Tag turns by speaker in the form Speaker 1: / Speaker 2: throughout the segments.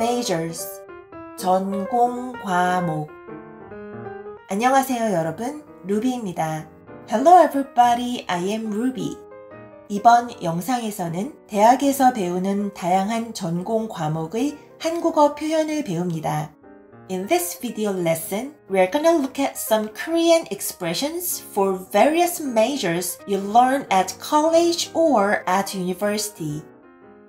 Speaker 1: Majors 전공 과목 안녕하세요 여러분 루비입니다 Hello everybody I am Ruby 이번 영상에서는 대학에서 배우는 다양한 전공 과목의 한국어 표현을 배웁니다 In this video lesson, we're gonna look at some Korean expressions for various majors you learn at college or at university.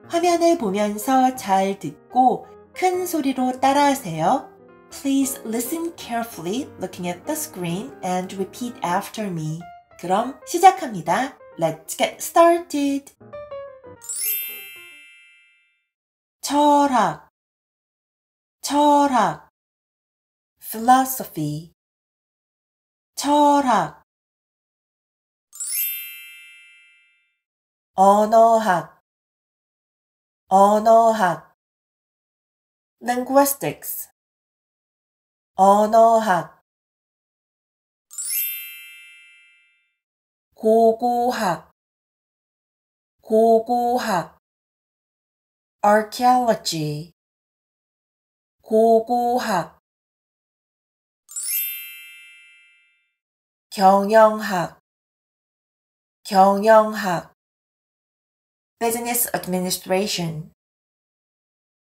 Speaker 1: 화면을 보면서 잘 듣고 큰 소리로 따라하세요. Please listen carefully looking at the screen and repeat after me. 그럼 시작합니다. Let's get started.
Speaker 2: 철학 철학 philosophy 철학 언어학 언어학 linguistics 언어학 고고학 고고학 archaeology 고고학 경영학 경영학 business administration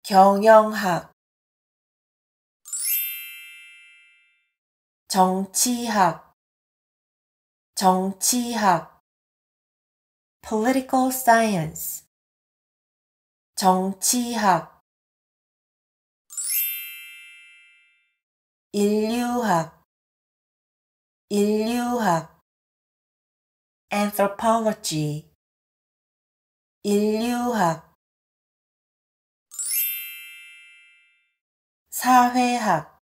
Speaker 2: 경영학 정치학 정치학 political science 정치학 인류학 인류학 anthropology 인류학 사회학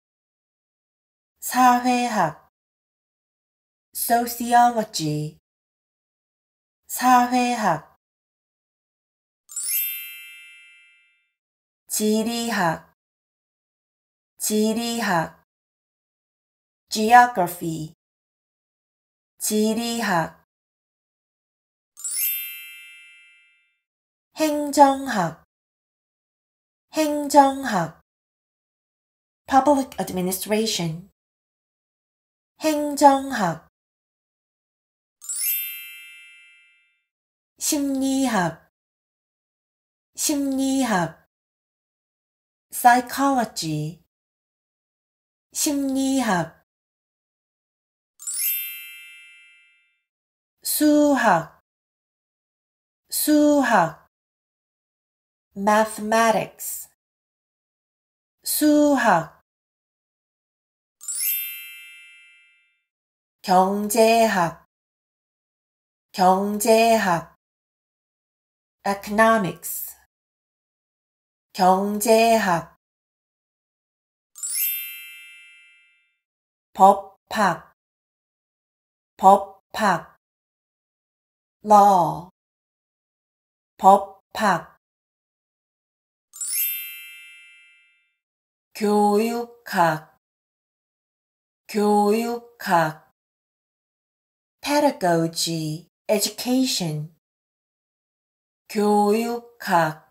Speaker 2: 사회학 sociology 사회학 지리학 지리학 geography 지리학 행정학 행정학 public administration 행정학 심리학 심리학 psychology 심리학 수학 수학 mathematics 수학 경제학 경제학 economics 경제학 법학 법학 law 법학 교육학 교육학 pedagogy, education. 교육학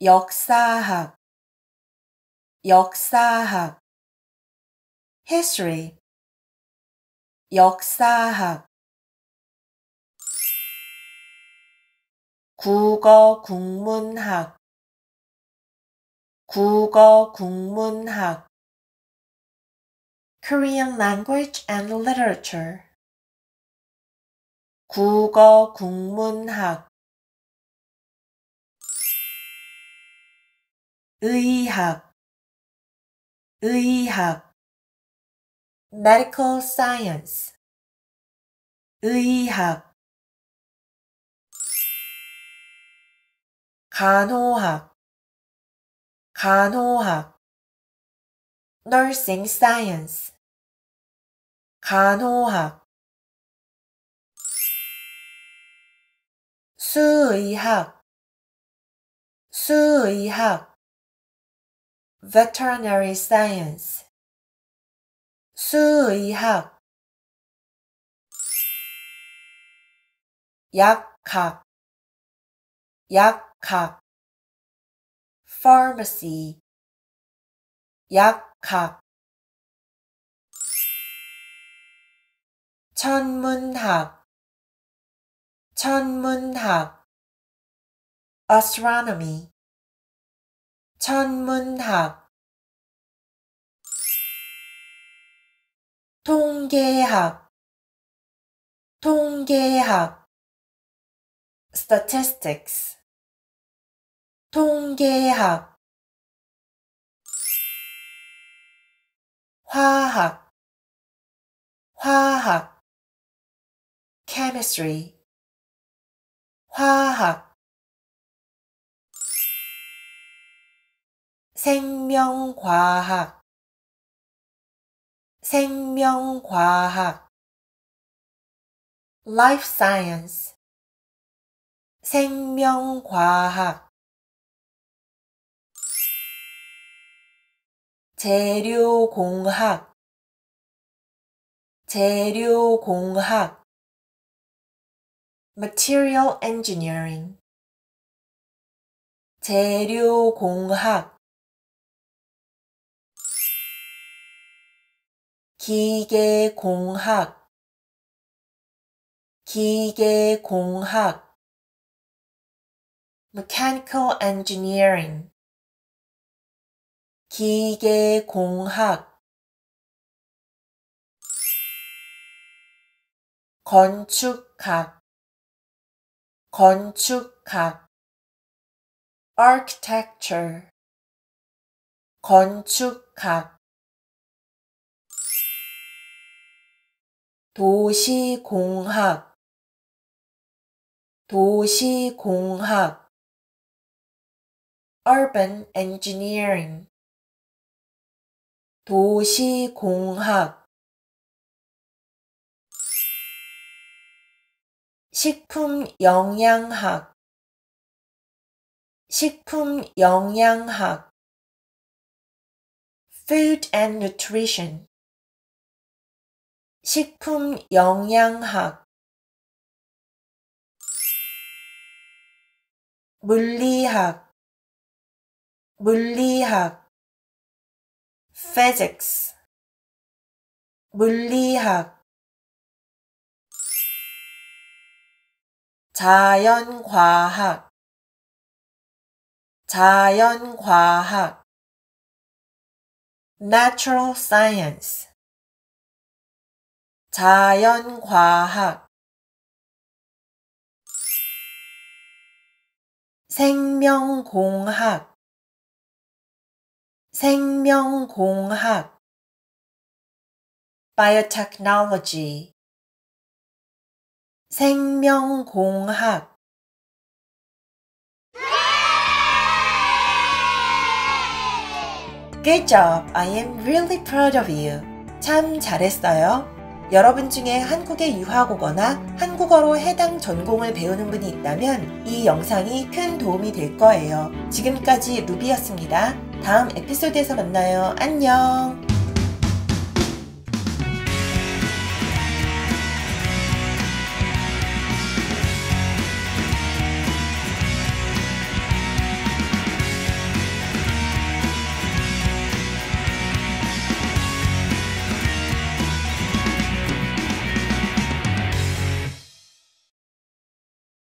Speaker 2: 역사학 역사학 history 역사학 국어 국문학 국어 국문학 Korean Language and Literature 국어 국문학 의학 의학 medical science 의학 간호학 간호학 nursing science 간호학 수의학 수의학 veterinary science 수의학 약학 약학 pharmacy 약학 천문학 천문학 astronomy 천문학 통계학 통계학 statistics 통계학 화학 화학 chemistry 화학 생명과학 생명과학 life science 생명과학 재료공학 재료공학 Material Engineering 재료공학 기계공학 기계공학 Mechanical Engineering 기계공학 건축학 건축학 architecture 건축학 도시공학 도시공학 urban engineering 도시공학 식품영양학 식품영양학 Food and Nutrition 식품영양학 물리학 물리학 Physics 물리학 자연과학 자연과학 natural science 자연과학 생명공학 생명공학 biotechnology 생명공학
Speaker 1: Good job! I am really proud of you. 참 잘했어요. 여러분 중에 한국에 유학 오거나 한국어로 해당 전공을 배우는 분이 있다면 이 영상이 큰 도움이 될 거예요. 지금까지 루비였습니다. 다음 에피소드에서 만나요. 안녕!